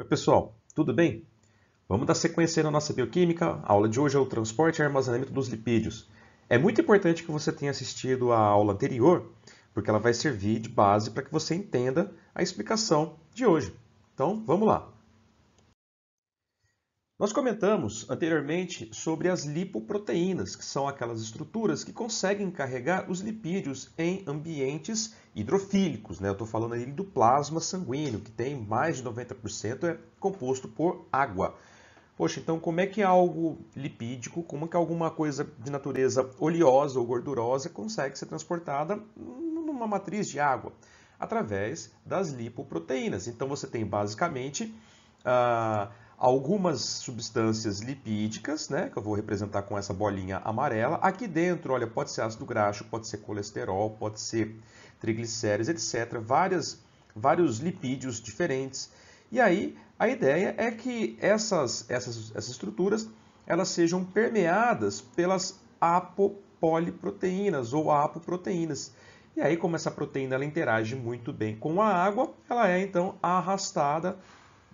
Oi, pessoal, tudo bem? Vamos dar sequência na nossa bioquímica. A aula de hoje é o transporte e armazenamento dos lipídios. É muito importante que você tenha assistido a aula anterior, porque ela vai servir de base para que você entenda a explicação de hoje. Então, vamos lá. Nós comentamos anteriormente sobre as lipoproteínas, que são aquelas estruturas que conseguem carregar os lipídios em ambientes hidrofílicos. Né? Eu estou falando aí do plasma sanguíneo, que tem mais de 90% é composto por água. Poxa, então como é que algo lipídico, como é que alguma coisa de natureza oleosa ou gordurosa consegue ser transportada numa matriz de água? Através das lipoproteínas. Então você tem basicamente... uh algumas substâncias lipídicas, né, que eu vou representar com essa bolinha amarela. Aqui dentro, olha, pode ser ácido graxo, pode ser colesterol, pode ser triglicéridos, etc. Várias, vários lipídios diferentes. E aí, a ideia é que essas, essas, essas estruturas elas sejam permeadas pelas apopoliproteínas ou apoproteínas. E aí, como essa proteína ela interage muito bem com a água, ela é então arrastada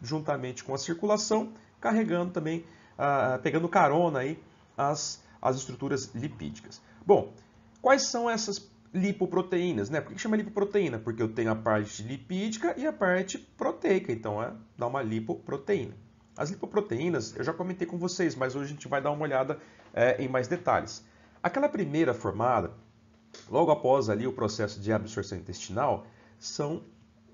juntamente com a circulação, carregando também, ah, pegando carona aí as, as estruturas lipídicas. Bom, quais são essas lipoproteínas, né? Por que chama lipoproteína? Porque eu tenho a parte lipídica e a parte proteica, então é, dá uma lipoproteína. As lipoproteínas eu já comentei com vocês, mas hoje a gente vai dar uma olhada é, em mais detalhes. Aquela primeira formada, logo após ali o processo de absorção intestinal, são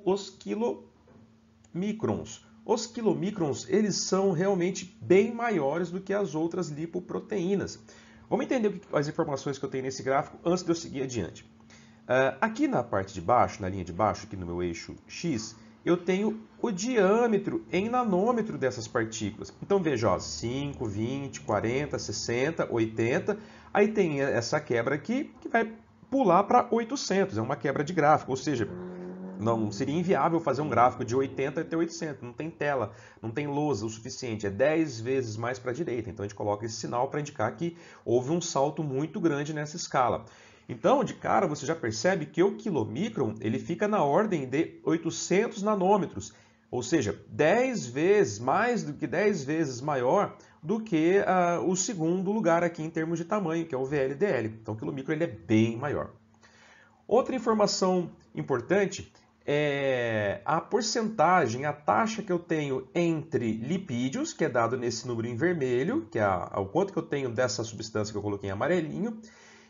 os quilomicrons, os quilomicrons, eles são realmente bem maiores do que as outras lipoproteínas. Vamos entender as informações que eu tenho nesse gráfico antes de eu seguir adiante. Ah, aqui na parte de baixo, na linha de baixo, aqui no meu eixo X, eu tenho o diâmetro em nanômetro dessas partículas. Então veja, ó, 5, 20, 40, 60, 80. Aí tem essa quebra aqui que vai pular para 800, é uma quebra de gráfico, ou seja, não hum. seria inviável fazer um gráfico de 80 até 800, não tem tela, não tem lousa o suficiente, é 10 vezes mais para a direita. Então a gente coloca esse sinal para indicar que houve um salto muito grande nessa escala. Então, de cara, você já percebe que o quilomicron ele fica na ordem de 800 nanômetros, ou seja, 10 vezes, mais do que 10 vezes maior do que uh, o segundo lugar aqui em termos de tamanho, que é o VLDL. Então, o quilomicro ele é bem maior. Outra informação importante é, a porcentagem, a taxa que eu tenho entre lipídios, que é dado nesse número em vermelho, que é o quanto que eu tenho dessa substância que eu coloquei em amarelinho,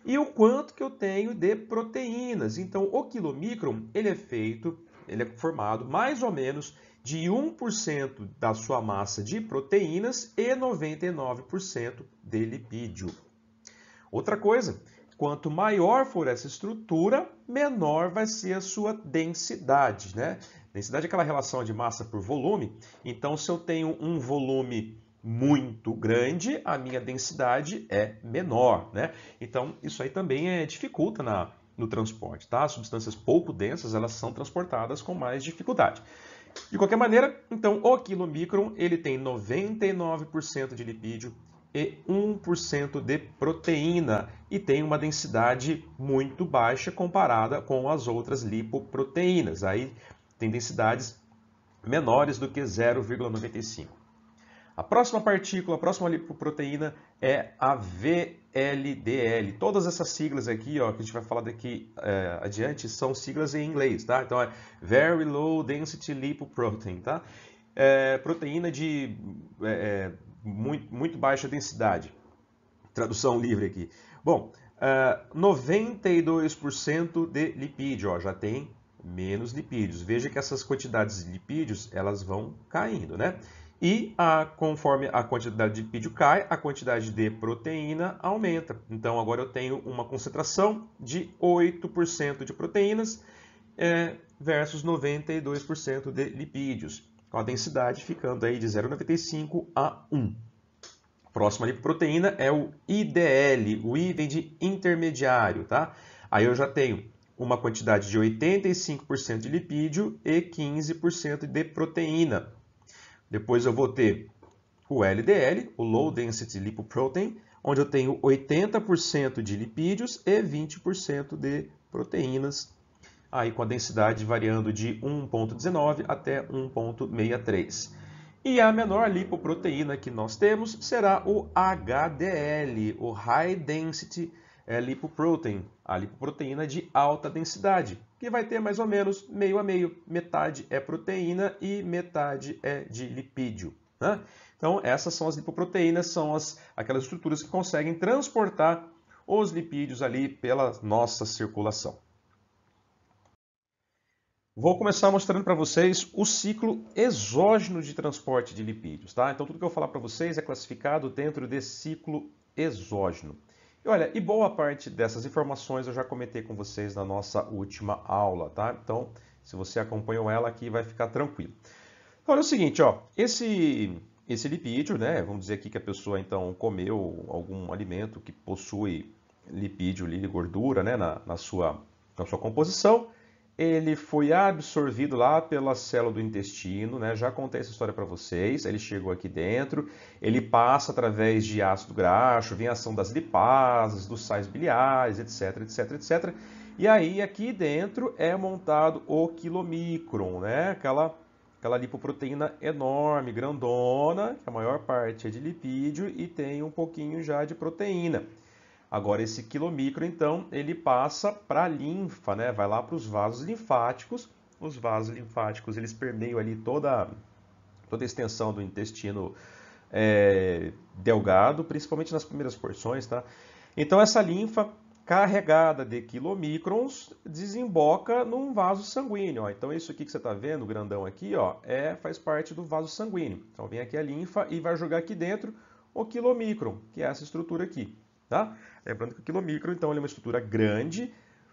e o quanto que eu tenho de proteínas. Então, o quilomicron, ele é feito, ele é formado mais ou menos de 1% da sua massa de proteínas e 99% de lipídio. Outra coisa, quanto maior for essa estrutura, menor vai ser a sua densidade, né? Densidade é aquela relação de massa por volume. Então, se eu tenho um volume muito grande, a minha densidade é menor, né? Então, isso aí também é, dificulta na, no transporte, tá? substâncias pouco densas, elas são transportadas com mais dificuldade. De qualquer maneira, então, o quilomicron, ele tem 99% de lipídio, e 1% de proteína e tem uma densidade muito baixa comparada com as outras lipoproteínas. Aí tem densidades menores do que 0,95. A próxima partícula, a próxima lipoproteína é a VLDL. Todas essas siglas aqui, ó, que a gente vai falar daqui é, adiante, são siglas em inglês, tá? Então é Very Low Density Lipoprotein, tá? É, proteína de é, é muito, muito baixa densidade. Tradução livre aqui. Bom, uh, é, 92% de lipídio, ó, já tem menos lipídios. Veja que essas quantidades de lipídios elas vão caindo, né? E a, conforme a quantidade de lipídio cai, a quantidade de proteína aumenta. Então agora eu tenho uma concentração de 8% de proteínas é, versus 92% de lipídios com a densidade ficando aí de 0,95 a 1. Próxima lipoproteína é o IDL, o I vem de intermediário, tá? Aí eu já tenho uma quantidade de 85% de lipídio e 15% de proteína. Depois eu vou ter o LDL, o Low Density Lipoprotein, onde eu tenho 80% de lipídios e 20% de proteínas aí com a densidade variando de 1.19 até 1.63. E a menor lipoproteína que nós temos será o HDL, o High Density eh, Lipoprotein, a lipoproteína de alta densidade, que vai ter mais ou menos meio a meio, metade é proteína e metade é de lipídio. Né? Então, essas são as lipoproteínas, são as, aquelas estruturas que conseguem transportar os lipídios ali pela nossa circulação. Vou começar mostrando para vocês o ciclo exógeno de transporte de lipídios, tá? Então tudo que eu falar para vocês é classificado dentro desse ciclo exógeno. E olha, e boa parte dessas informações eu já comentei com vocês na nossa última aula, tá? Então, se você acompanhou ela aqui, vai ficar tranquilo. Então, olha o seguinte, ó, esse esse lipídio, né? Vamos dizer aqui que a pessoa então comeu algum alimento que possui lipídio, gordura, né, na, na sua na sua composição ele foi absorvido lá pela célula do intestino, né? Já contei essa história para vocês. Ele chegou aqui dentro, ele passa através de ácido graxo, vem a ação das lipases, dos sais biliares, etc, etc, etc. E aí aqui dentro é montado o quilomicron, né? Aquela aquela lipoproteína enorme, grandona, que a maior parte é de lipídio e tem um pouquinho já de proteína. Agora, esse quilomicro, então, ele passa para a linfa, né? vai lá para os vasos linfáticos. Os vasos linfáticos, eles permeiam ali toda, toda a extensão do intestino é, delgado, principalmente nas primeiras porções. Tá? Então, essa linfa carregada de quilomicrons desemboca num vaso sanguíneo. Ó. Então, isso aqui que você está vendo, grandão aqui, ó, é, faz parte do vaso sanguíneo. Então, vem aqui a linfa e vai jogar aqui dentro o quilomicron, que é essa estrutura aqui. Tá? Lembrando que o quilomicro, então, é uma estrutura grande,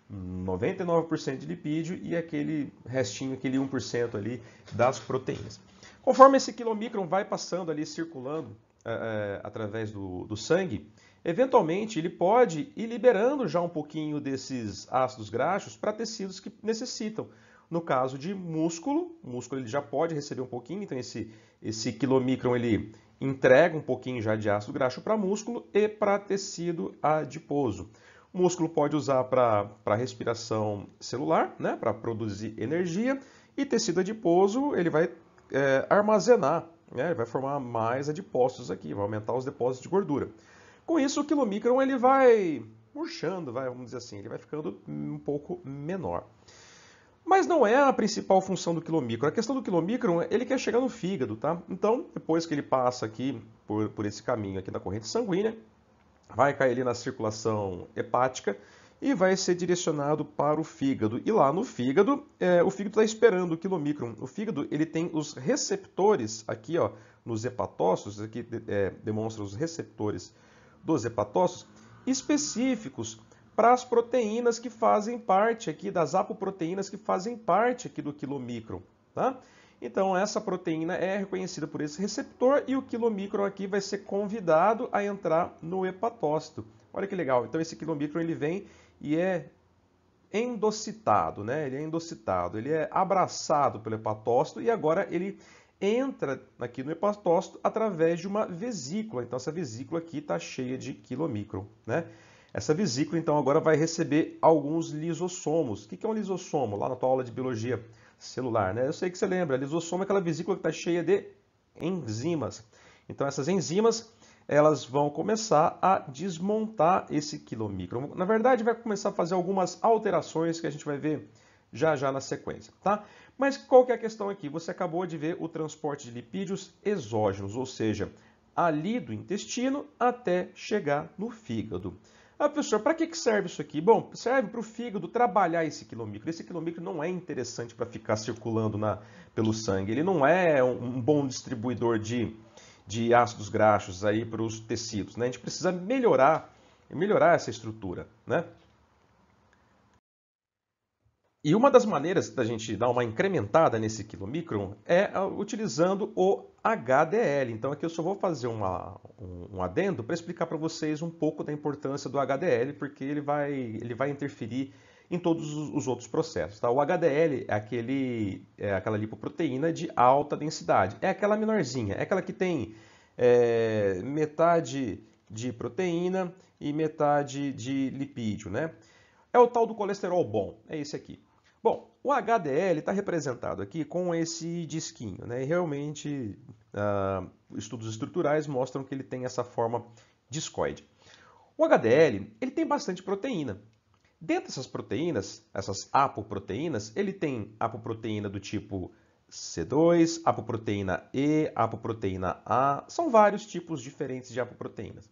99% de lipídio e aquele restinho, aquele 1% ali das proteínas. Conforme esse quilomicron vai passando ali, circulando é, é, através do, do sangue, eventualmente ele pode ir liberando já um pouquinho desses ácidos graxos para tecidos que necessitam. No caso de músculo, o músculo ele já pode receber um pouquinho, então esse, esse quilomicron ele, entrega um pouquinho já de ácido graxo para músculo e para tecido adiposo. O músculo pode usar para respiração celular, né, para produzir energia, e tecido adiposo ele vai é, armazenar, né, ele vai formar mais adipócitos aqui, vai aumentar os depósitos de gordura. Com isso, o quilomicron ele vai murchando, vai, vamos dizer assim, ele vai ficando um pouco menor. Mas não é a principal função do quilomicron. A questão do quilomicron, ele quer chegar no fígado, tá? Então, depois que ele passa aqui por, por esse caminho aqui na corrente sanguínea, vai cair ali na circulação hepática e vai ser direcionado para o fígado. E lá no fígado, é, o fígado está esperando o quilomicron. O fígado ele tem os receptores aqui, ó, nos hepatócitos, aqui é, demonstra os receptores dos hepatócitos específicos para as proteínas que fazem parte aqui, das apoproteínas que fazem parte aqui do quilomicron. Tá? Então, essa proteína é reconhecida por esse receptor e o quilomicron aqui vai ser convidado a entrar no hepatócito. Olha que legal. Então, esse quilomicron ele vem e é endocitado, né? Ele é endocitado, ele é abraçado pelo hepatócito e agora ele entra aqui no hepatócito através de uma vesícula. Então, essa vesícula aqui está cheia de quilomicron, né? Essa vesícula, então, agora vai receber alguns lisossomos. O que é um lisossomo? Lá na tua aula de biologia celular, né? Eu sei que você lembra. Lisossomo é aquela vesícula que está cheia de enzimas. Então, essas enzimas, elas vão começar a desmontar esse quilomicron. Na verdade, vai começar a fazer algumas alterações que a gente vai ver já já na sequência, tá? Mas qual que é a questão aqui? Você acabou de ver o transporte de lipídios exógenos, ou seja, ali do intestino até chegar no fígado. Ah, professor, para que, que serve isso aqui? Bom, serve para o fígado trabalhar esse quilômetro. Esse quilômetro não é interessante para ficar circulando na, pelo sangue. Ele não é um, um bom distribuidor de, de ácidos graxos aí para os tecidos. Né? A gente precisa melhorar, melhorar essa estrutura. Né? E uma das maneiras da gente dar uma incrementada nesse quilomicron é ah, utilizando o HDL. Então aqui eu só vou fazer uma, um, um adendo para explicar para vocês um pouco da importância do HDL, porque ele vai, ele vai interferir em todos os outros processos. Tá? O HDL é, aquele, é aquela lipoproteína de alta densidade, é aquela menorzinha, é aquela que tem é, metade de proteína e metade de lipídio, né? É o tal do colesterol bom, é esse aqui. Bom, o HDL está representado aqui com esse disquinho, né? E realmente uh, estudos estruturais mostram que ele tem essa forma discoide. O HDL ele tem bastante proteína. Dentro dessas proteínas, essas apoproteínas, ele tem apoproteína do tipo C2, apoproteína E, apoproteína A, são vários tipos diferentes de apoproteínas.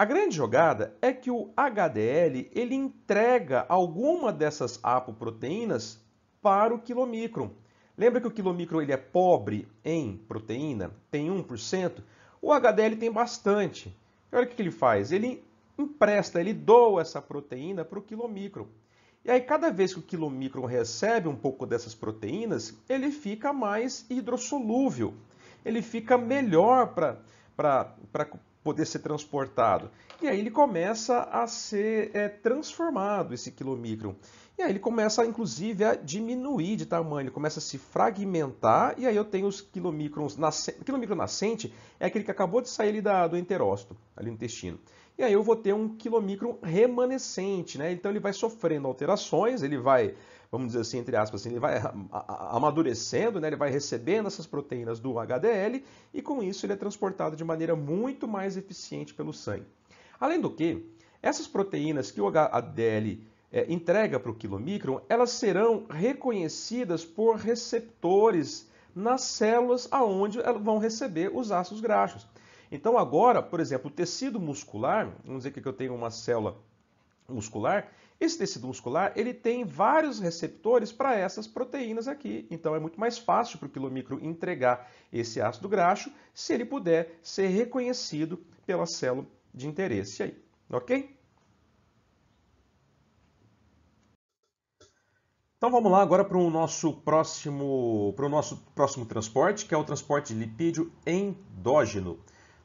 A grande jogada é que o HDL ele entrega alguma dessas apoproteínas para o quilomicron. Lembra que o quilomicron ele é pobre em proteína, tem 1%? O HDL tem bastante. E olha o que ele faz, ele empresta, ele doa essa proteína para o quilomicron. E aí, cada vez que o quilomicron recebe um pouco dessas proteínas, ele fica mais hidrossolúvel, ele fica melhor para poder ser transportado. E aí ele começa a ser é, transformado, esse quilomicron. E aí ele começa, inclusive, a diminuir de tamanho, ele começa a se fragmentar, e aí eu tenho os quilomicrons nascentes. Quilomicron nascente é aquele que acabou de sair ali da, do enterócito, ali no intestino e aí eu vou ter um quilomicron remanescente, né? Então ele vai sofrendo alterações, ele vai, vamos dizer assim, entre aspas, assim, ele vai amadurecendo, né? Ele vai recebendo essas proteínas do HDL e com isso ele é transportado de maneira muito mais eficiente pelo sangue. Além do que, essas proteínas que o HDL é, entrega para o quilomicron, elas serão reconhecidas por receptores nas células aonde vão receber os ácidos graxos. Então agora, por exemplo, o tecido muscular, vamos dizer que eu tenho uma célula muscular, esse tecido muscular ele tem vários receptores para essas proteínas aqui, então é muito mais fácil para o quilomicro entregar esse ácido graxo se ele puder ser reconhecido pela célula de interesse aí, ok? Então vamos lá agora para o nosso próximo, para o nosso próximo transporte, que é o transporte de lipídio endógeno.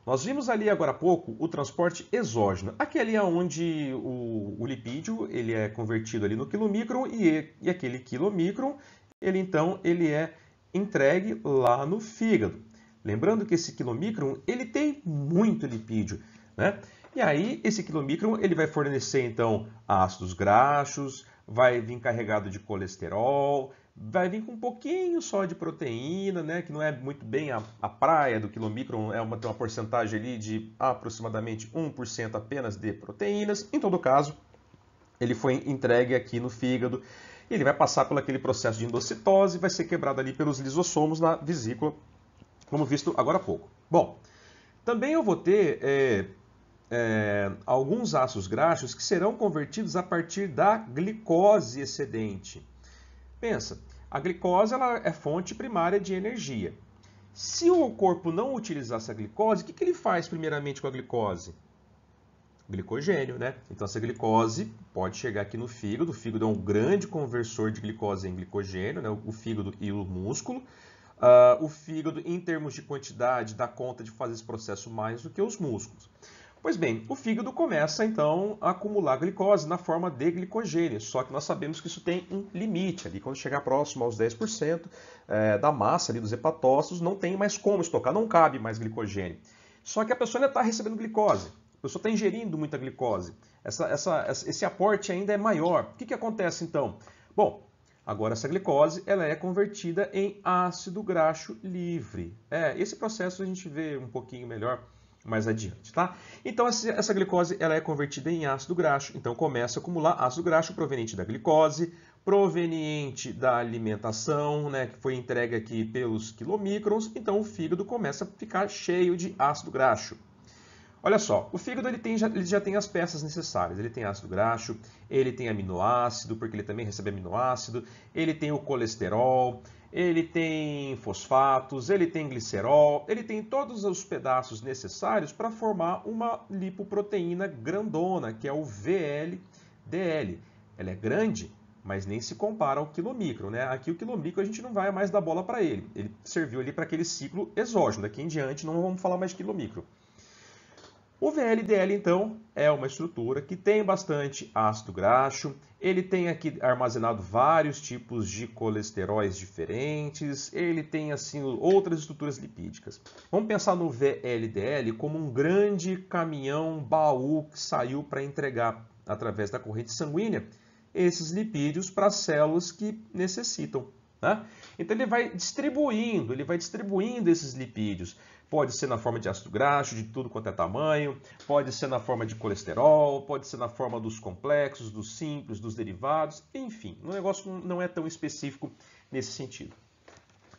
Nós vimos ali agora há pouco o transporte exógeno, aquele é onde o, o lipídio ele é convertido ali no quilomicron e, e aquele quilomicron ele então ele é entregue lá no fígado. Lembrando que esse quilomicron ele tem muito lipídio, né? E aí esse quilomicron ele vai fornecer então ácidos graxos, vai vir carregado de colesterol, vai vir com um pouquinho só de proteína, né? Que não é muito bem a, a praia do quilomicron, é uma, tem uma porcentagem ali de aproximadamente 1% apenas de proteínas. Em todo caso, ele foi entregue aqui no fígado. e Ele vai passar por aquele processo de endocitose, vai ser quebrado ali pelos lisossomos na vesícula, como visto agora há pouco. Bom, também eu vou ter é, é, alguns ácidos graxos que serão convertidos a partir da glicose excedente. Pensa, a glicose ela é fonte primária de energia. Se o corpo não utilizasse a glicose, o que, que ele faz primeiramente com a glicose? Glicogênio, né? Então, essa glicose pode chegar aqui no fígado. O fígado é um grande conversor de glicose em glicogênio, né? o fígado e o músculo. Uh, o fígado, em termos de quantidade, dá conta de fazer esse processo mais do que os músculos. Pois bem, o fígado começa então a acumular glicose na forma de glicogênio, só que nós sabemos que isso tem um limite ali. Quando chegar próximo aos 10% é, eh, da massa ali dos hepatócitos, não tem mais como estocar, não cabe mais glicogênio. Só que a pessoa ainda está recebendo glicose, a pessoa está ingerindo muita glicose. Essa, essa, esse aporte ainda é maior. O que, que acontece então? Bom, Agora, essa glicose ela é convertida em ácido graxo livre. É, esse processo a gente vê um pouquinho melhor mais adiante, tá? Então essa glicose ela é convertida em ácido graxo, então começa a acumular ácido graxo proveniente da glicose, proveniente da alimentação, né, que foi entregue aqui pelos quilomicrons, então o fígado começa a ficar cheio de ácido graxo. Olha só, o fígado ele, tem, ele já tem as peças necessárias. Ele tem ácido graxo, ele tem aminoácido, porque ele também recebe aminoácido, ele tem o colesterol, ele tem fosfatos, ele tem glicerol, ele tem todos os pedaços necessários para formar uma lipoproteína grandona, que é o VLDL. Ela é grande, mas nem se compara ao quilomicro, né? Aqui o quilomicro a gente não vai mais dar bola para ele. Ele serviu ali para aquele ciclo exógeno. Daqui em diante não vamos falar mais de quilomicro. O VLDL, então, é uma estrutura que tem bastante ácido graxo, ele tem aqui armazenado vários tipos de colesteróis diferentes, ele tem assim outras estruturas lipídicas. Vamos pensar no VLDL como um grande caminhão baú que saiu para entregar através da corrente sanguínea esses lipídios para células que necessitam. Né? Então ele vai distribuindo, ele vai distribuindo esses lipídios. Pode ser na forma de ácido graxo, de tudo quanto é tamanho, pode ser na forma de colesterol, pode ser na forma dos complexos, dos simples, dos derivados, enfim. O negócio não é tão específico nesse sentido.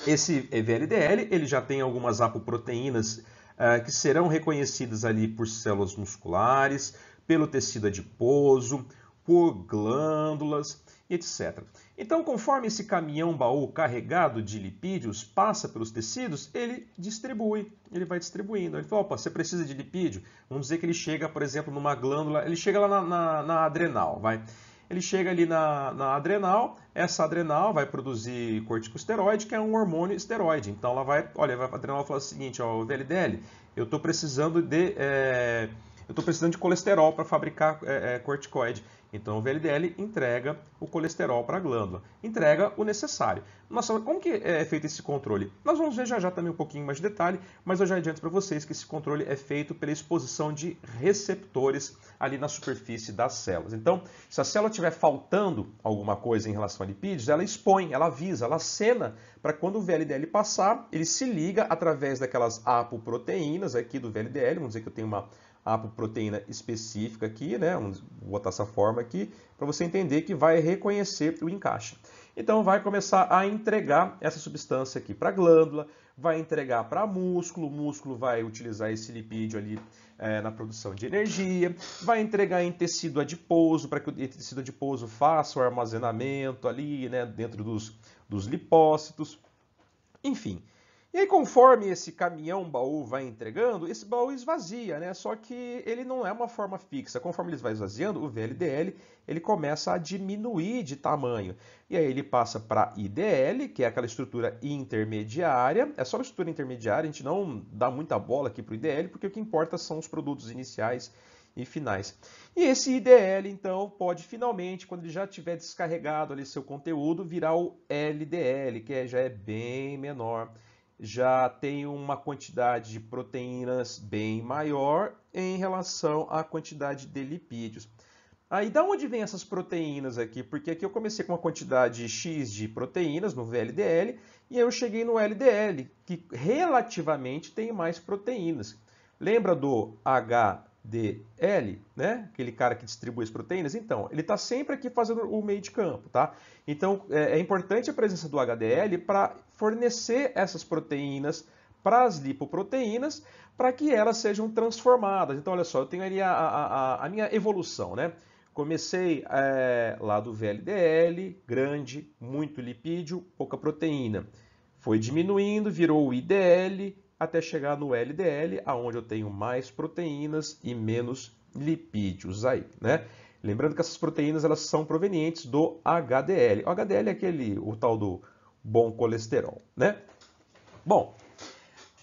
Esse VLDL ele já tem algumas apoproteínas uh, que serão reconhecidas ali por células musculares, pelo tecido adiposo, por glândulas, etc. Então, conforme esse caminhão-baú carregado de lipídios passa pelos tecidos, ele distribui, ele vai distribuindo. Ele fala, opa, você precisa de lipídio? Vamos dizer que ele chega, por exemplo, numa glândula, ele chega lá na, na, na adrenal, vai. Ele chega ali na, na, adrenal, essa adrenal vai produzir corticosteroide, que é um hormônio esteroide. Então ela vai, olha, a adrenal fala o seguinte, ó, VLDL, eu estou precisando de... É, eu estou precisando de colesterol para fabricar é, é, corticoide. Então, o VLDL entrega o colesterol para a glândula, entrega o necessário. Nossa, como que é feito esse controle? Nós vamos ver já já também um pouquinho mais de detalhe, mas eu já adianto para vocês que esse controle é feito pela exposição de receptores ali na superfície das células. Então, se a célula estiver faltando alguma coisa em relação a lipídios, ela expõe, ela avisa, ela cena para quando o VLDL passar, ele se liga através daquelas apoproteínas aqui do VLDL, vamos dizer que eu tenho uma apoproteína específica aqui, né? Vamos botar essa forma aqui, para você entender que vai reconhecer o encaixe. Então, vai começar a entregar essa substância aqui para a glândula, vai entregar para músculo, o músculo vai utilizar esse lipídio ali é, na produção de energia, vai entregar em tecido adiposo, para que o tecido adiposo faça o armazenamento ali, né, dentro dos, dos lipócitos, enfim. E aí, conforme esse caminhão baú vai entregando, esse baú esvazia, né? Só que ele não é uma forma fixa. Conforme ele vai esvaziando, o VLDL ele começa a diminuir de tamanho. E aí ele passa para IDL, que é aquela estrutura intermediária. É só uma estrutura intermediária, a gente não dá muita bola aqui para o IDL, porque o que importa são os produtos iniciais e finais. E esse IDL, então, pode finalmente, quando ele já tiver descarregado ali seu conteúdo, virar o LDL, que é, já é bem menor já tem uma quantidade de proteínas bem maior em relação à quantidade de lipídios. Aí, da onde vem essas proteínas aqui? Porque aqui eu comecei com uma quantidade X de proteínas no VLDL e eu cheguei no LDL, que relativamente tem mais proteínas. Lembra do H DL, né? Aquele cara que distribui as proteínas. Então, ele está sempre aqui fazendo o meio de campo, tá? Então, é, é importante a presença do HDL para fornecer essas proteínas para as lipoproteínas, para que elas sejam transformadas. Então, olha só, eu tenho ali a, a, a minha evolução, né? Comecei é, lá do VLDL, grande, muito lipídio, pouca proteína. Foi diminuindo, virou o IDL, até chegar no LDL, aonde eu tenho mais proteínas e menos lipídios aí, né? Lembrando que essas proteínas elas são provenientes do HDL. O HDL é aquele o tal do bom colesterol, né? Bom,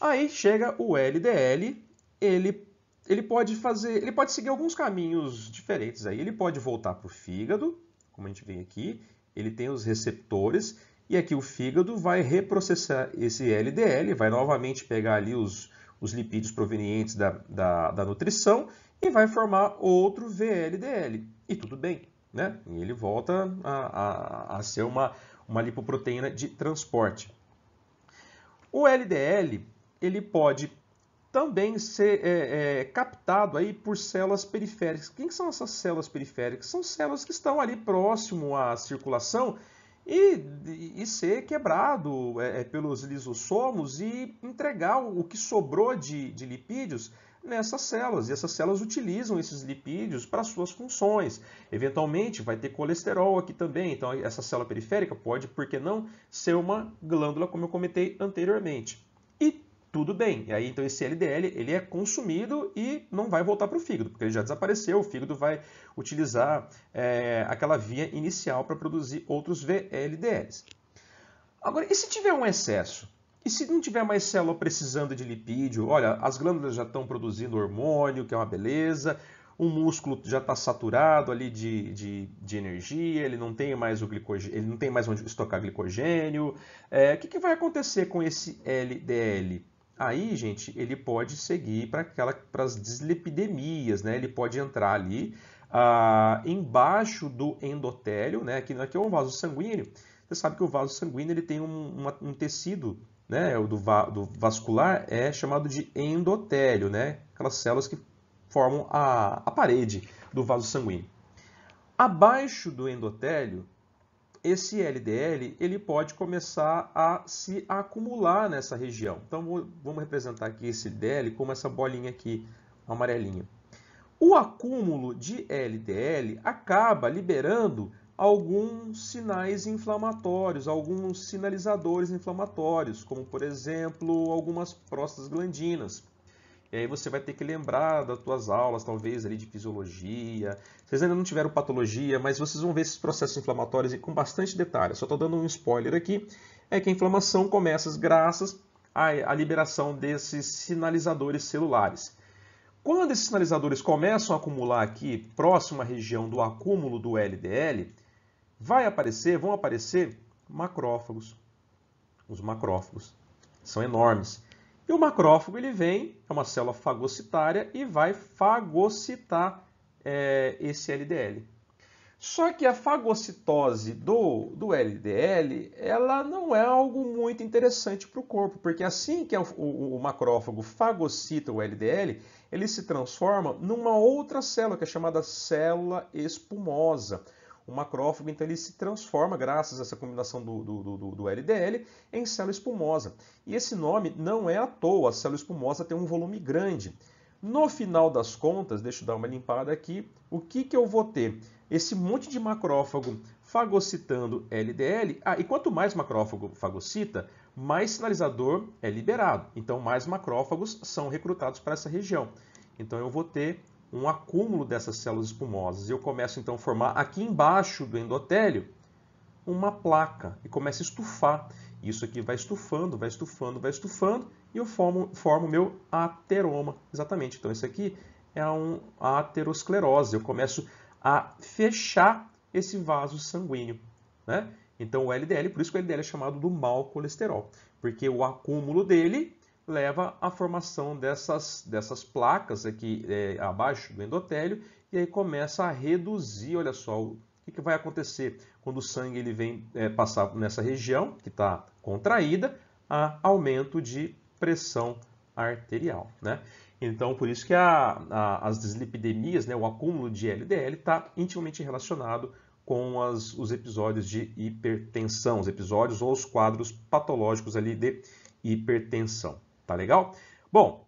aí chega o LDL, ele ele pode fazer, ele pode seguir alguns caminhos diferentes aí. Ele pode voltar para o fígado, como a gente vê aqui, ele tem os receptores e aqui o fígado vai reprocessar esse LDL, vai novamente pegar ali os, os lipídios provenientes da, da, da nutrição e vai formar outro VLDL. E tudo bem, né? E ele volta a, a, a ser uma, uma lipoproteína de transporte. O LDL ele pode também ser é, é, captado aí por células periféricas. Quem são essas células periféricas? São células que estão ali próximo à circulação e, e ser quebrado é, é pelos lisossomos e entregar o que sobrou de, de lipídios nessas células. E essas células utilizam esses lipídios para suas funções. Eventualmente vai ter colesterol aqui também. Então essa célula periférica pode, por que não, ser uma glândula, como eu comentei anteriormente tudo bem. E aí, então, esse LDL ele é consumido e não vai voltar para o fígado, porque ele já desapareceu, o fígado vai utilizar é, aquela via inicial para produzir outros VLDLs. Agora, e se tiver um excesso? E se não tiver mais célula precisando de lipídio? Olha, as glândulas já estão produzindo hormônio, que é uma beleza, o músculo já está saturado ali de, de, de, energia, ele não tem mais o glicogênio, ele não tem mais onde estocar glicogênio. É, o que, que vai acontecer com esse LDL? Aí, gente, ele pode seguir para aquela para as dislipidemias, né? Ele pode entrar ali ah, embaixo do endotélio, né? Aqui, aqui é um vaso sanguíneo. Você sabe que o vaso sanguíneo ele tem um, uma, um tecido, né? O do, va, do vascular é chamado de endotélio, né? Aquelas células que formam a, a parede do vaso sanguíneo. Abaixo do endotélio esse LDL ele pode começar a se acumular nessa região. Então vamos representar aqui esse LDL como essa bolinha aqui amarelinha. O acúmulo de LDL acaba liberando alguns sinais inflamatórios, alguns sinalizadores inflamatórios, como por exemplo algumas prostaglandinas. E aí você vai ter que lembrar das tuas aulas, talvez ali de fisiologia. Vocês ainda não tiveram patologia, mas vocês vão ver esses processos inflamatórios com bastante detalhe. só estou dando um spoiler aqui. É que a inflamação começa graças à liberação desses sinalizadores celulares. Quando esses sinalizadores começam a acumular aqui, próximo à região do acúmulo do LDL, vai aparecer, vão aparecer macrófagos. Os macrófagos são enormes. E o macrófago ele vem, é uma célula fagocitária e vai fagocitar é, esse LDL. Só que a fagocitose do, do LDL ela não é algo muito interessante para o corpo, porque assim que é o, o, o macrófago fagocita o LDL, ele se transforma numa outra célula que é chamada célula espumosa um macrófago, então ele se transforma, graças a essa combinação do, do, do, do LDL, em célula espumosa. E esse nome não é à toa, a célula espumosa tem um volume grande. No final das contas, deixa eu dar uma limpada aqui, o que, que eu vou ter? Esse monte de macrófago fagocitando LDL. Ah, e quanto mais macrófago fagocita, mais sinalizador é liberado. Então, mais macrófagos são recrutados para essa região. Então, eu vou ter um acúmulo dessas células espumosas. E eu começo então a formar aqui embaixo do endotélio uma placa e começa a estufar. Isso aqui vai estufando, vai estufando, vai estufando e eu formo, formo o meu ateroma. Exatamente. Então, isso aqui é um, a aterosclerose. Eu começo a fechar esse vaso sanguíneo. Né? Então, o LDL, por isso que o LDL é chamado do mau colesterol, porque o acúmulo dele leva à formação dessas, dessas placas aqui é, abaixo do endotélio e aí começa a reduzir, olha só, o que, que vai acontecer quando o sangue ele vem é, passar nessa região que está contraída, a aumento de pressão arterial, né? Então, por isso que a, a, as deslipidemias, né, o acúmulo de LDL está intimamente relacionado com as, os episódios de hipertensão, os episódios ou os quadros patológicos ali de hipertensão. Tá legal? Bom,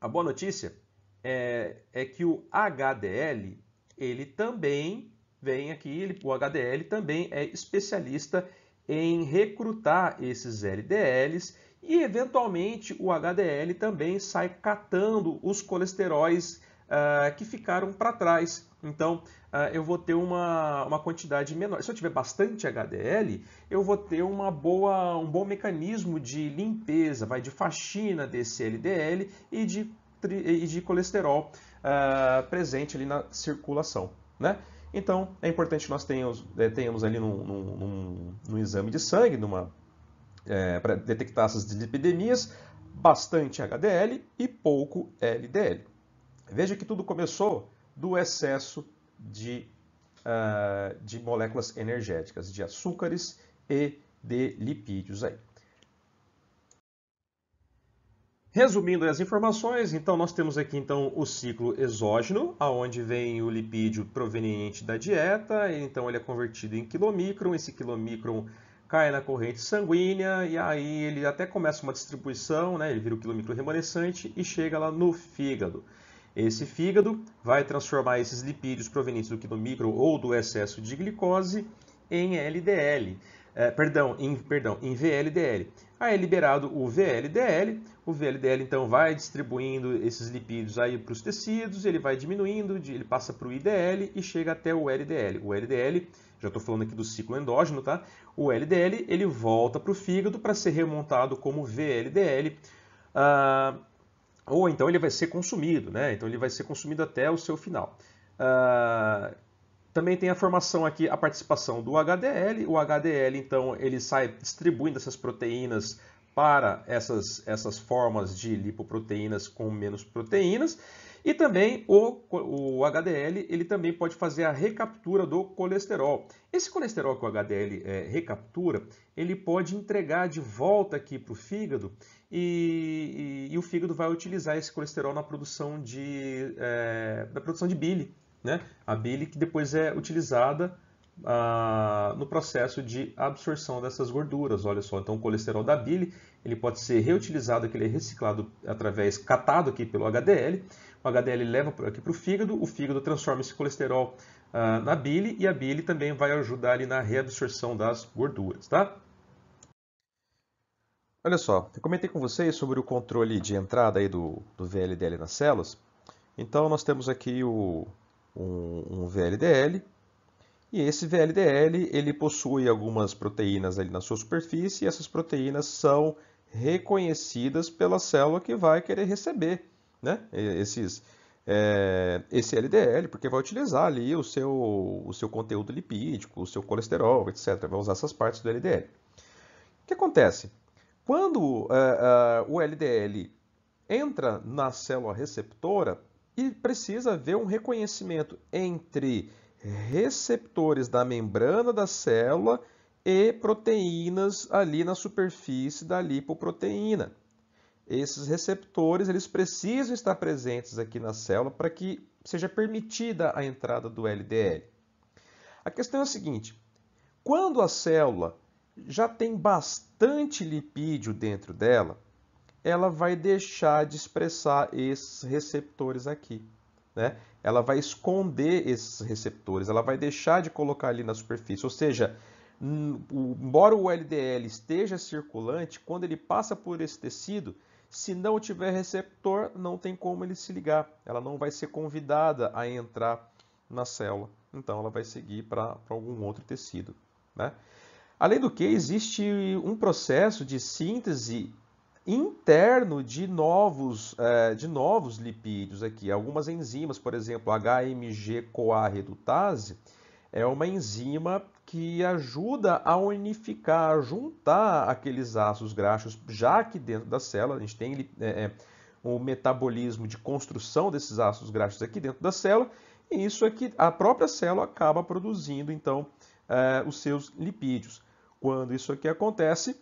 a boa notícia é, é que o HDL, ele também vem aqui, ele, o HDL também é especialista em recrutar esses LDLs e, eventualmente, o HDL também sai catando os colesteróis uh, que ficaram para trás então, ah, eu vou ter uma, uma quantidade menor. Se eu tiver bastante HDL, eu vou ter uma boa, um bom mecanismo de limpeza, vai de faxina desse LDL e de, e de colesterol uh, presente ali na circulação. Né? Então, é importante que nós tenhamos, eh, tenhamos ali num, num, num exame de sangue, numa, é, eh, para detectar essas lipidemias, bastante HDL e pouco LDL. Veja que tudo começou do excesso de, uh, de moléculas energéticas, de açúcares e de lipídios aí. Resumindo as informações, então nós temos aqui então o ciclo exógeno, aonde vem o lipídio proveniente da dieta, então ele é convertido em quilomicron, esse quilomicron cai na corrente sanguínea e aí ele até começa uma distribuição, né? ele vira o quilomicron remanescente e chega lá no fígado. Esse fígado vai transformar esses lipídios provenientes do quinomicro ou do excesso de glicose em LDL. É, perdão, em, perdão, em VLDL. Aí é liberado o VLDL, o VLDL então vai distribuindo esses lipídios aí para os tecidos, ele vai diminuindo, ele passa para o IDL e chega até o LDL. O LDL, já estou falando aqui do ciclo endógeno, tá? O LDL ele volta para o fígado para ser remontado como VLDL. Ah, ou então ele vai ser consumido, né? Então ele vai ser consumido até o seu final. Uh, também tem a formação aqui, a participação do HDL. O HDL, então, ele sai distribuindo essas proteínas para essas, essas formas de lipoproteínas com menos proteínas. E também o, o HDL, ele também pode fazer a recaptura do colesterol. Esse colesterol que o HDL é, eh, recaptura, ele pode entregar de volta aqui para o fígado e, e, e, o fígado vai utilizar esse colesterol na produção de, é, na produção de bile, né? a bile que depois é utilizada ah, no processo de absorção dessas gorduras. Olha só, então o colesterol da bile ele pode ser reutilizado, que ele é reciclado através, catado aqui pelo HDL. O HDL leva aqui para o fígado, o fígado transforma esse colesterol ah, na bile e a bile também vai ajudar ali na reabsorção das gorduras, tá? Olha só, eu comentei com vocês sobre o controle de entrada aí do, do VLDL nas células. Então, nós temos aqui o, um, um VLDL, e esse VLDL ele possui algumas proteínas ali na sua superfície, e essas proteínas são reconhecidas pela célula que vai querer receber né? Esses, é, esse LDL, porque vai utilizar ali o seu, o seu conteúdo lipídico, o seu colesterol, etc. Vai usar essas partes do LDL. O que acontece? Quando uh, uh, o LDL entra na célula receptora, e precisa haver um reconhecimento entre receptores da membrana da célula e proteínas ali na superfície da lipoproteína. Esses receptores eles precisam estar presentes aqui na célula para que seja permitida a entrada do LDL. A questão é a seguinte: quando a célula já tem bastante lipídio dentro dela, ela vai deixar de expressar esses receptores aqui. Né? Ela vai esconder esses receptores, ela vai deixar de colocar ali na superfície. Ou seja, embora o LDL esteja circulante, quando ele passa por esse tecido, se não tiver receptor, não tem como ele se ligar. Ela não vai ser convidada a entrar na célula. Então, ela vai seguir para algum outro tecido. Né? Além do que, existe um processo de síntese interno de novos, eh, de novos lipídios aqui. Algumas enzimas, por exemplo, HMG-CoA redutase, é uma enzima que ajuda a unificar, a juntar aqueles ácidos graxos, já que dentro da célula a gente tem eh, eh, o metabolismo de construção desses ácidos graxos aqui dentro da célula, e isso é que a própria célula acaba produzindo, então, os seus lipídios. Quando isso aqui acontece,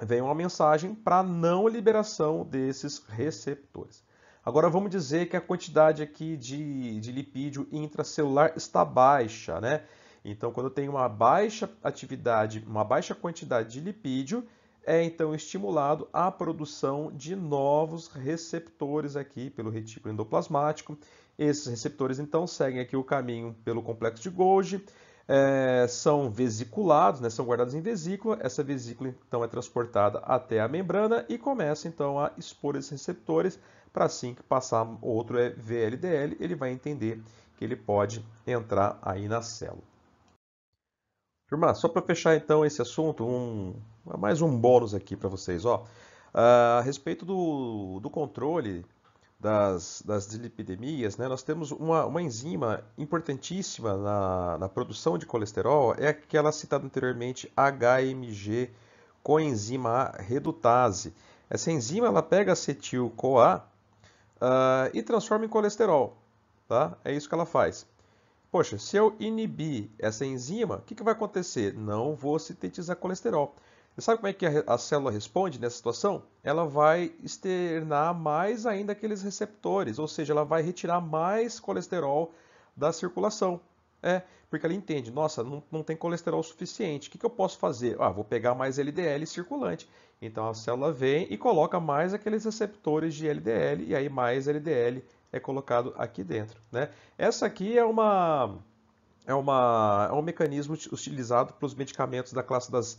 vem uma mensagem para não liberação desses receptores. Agora vamos dizer que a quantidade aqui de, de lipídio intracelular está baixa, né? Então, quando tem uma baixa atividade, uma baixa quantidade de lipídio, é então estimulado a produção de novos receptores aqui pelo retículo endoplasmático. Esses receptores então seguem aqui o caminho pelo complexo de Golgi, é, são vesiculados, né, são guardados em vesícula. Essa vesícula então é transportada até a membrana e começa então a expor esses receptores para assim que passar outro é, VLDL, ele vai entender que ele pode entrar aí na célula. Turma, só para fechar então esse assunto, um, mais um bônus aqui para vocês. Ó. Ah, a respeito do, do controle das, das dislipidemias, né, nós temos uma, uma enzima importantíssima na, na, produção de colesterol, é aquela citada anteriormente, HMG coenzima A redutase. Essa enzima ela pega acetil-CoA uh, e transforma em colesterol. Tá? É isso que ela faz. Poxa, se eu inibir essa enzima, o que, que vai acontecer? Não vou sintetizar colesterol. E sabe como é que a, a célula responde nessa situação? Ela vai externar mais ainda aqueles receptores, ou seja, ela vai retirar mais colesterol da circulação. É, porque ela entende, nossa, não, não tem colesterol suficiente, o que, que, eu posso fazer? Ah, vou pegar mais LDL circulante. Então a célula vem e coloca mais aqueles receptores de LDL, e aí mais LDL é colocado aqui dentro. Né? Essa aqui é uma. É, uma, é um mecanismo utilizado para os medicamentos da classe das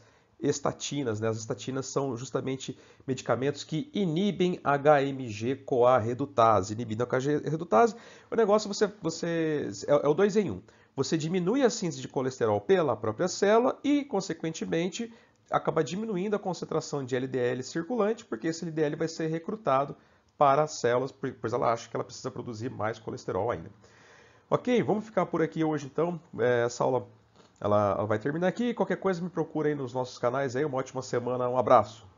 estatinas. Né? As estatinas são justamente medicamentos que inibem HMG-CoA redutase. Inibindo a HMG redutase, o negócio você, você, é, é o dois em Um. Você diminui a síntese de colesterol pela própria célula e, consequentemente, acaba diminuindo a concentração de LDL circulante, porque esse LDL vai ser recrutado para as células, pois ela acha que ela precisa produzir mais colesterol ainda. Ok, vamos ficar por aqui hoje então. É, essa aula ela, ela vai terminar aqui. Qualquer coisa me procura aí nos nossos canais aí. Uma ótima semana, um abraço.